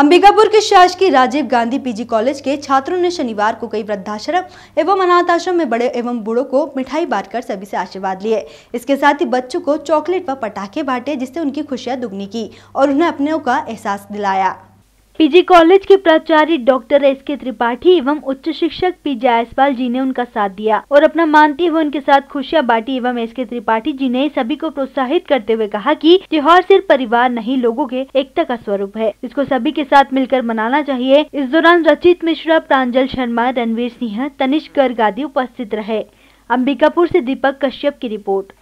अंबिकापुर के शासकीय Rajiv Gandhi PG college के छात्रों ने शनिवार को कई वृद्धाश्रम एवं अनाथ आश्रम में बड़े एवं बूढ़ों को मिठाई बांटकर सभी से आशीर्वाद लिए इसके साथ ही बच्चों को चॉकलेट व पटाखे बांटे जिससे उनकी खुशियां दुगनी की और उन्हें अपनों का एहसास दिलाया पीजी कॉलेज के प्राचार्य डॉक्टर एस के त्रिपाठी एवं उच्च शिक्षक पी जायसपाल जी ने उनका साथ दिया और अपना मानती हुए उनके साथ खुशियां बांटी एवं एस के त्रिपाठी जी ने सभी को प्रोत्साहित करते हुए कहा कि त्योहार सिर्फ परिवार नहीं लोगों के एकता का स्वरूप है इसको सभी के साथ मिलकर मनाना चाहिए इस दौरान रचित मिश्रा प्रांजल शर्मा रणवीर सिंह तनिष गर्ग आदि उपस्थित रहे अंबिकापुर ऐसी दीपक कश्यप की रिपोर्ट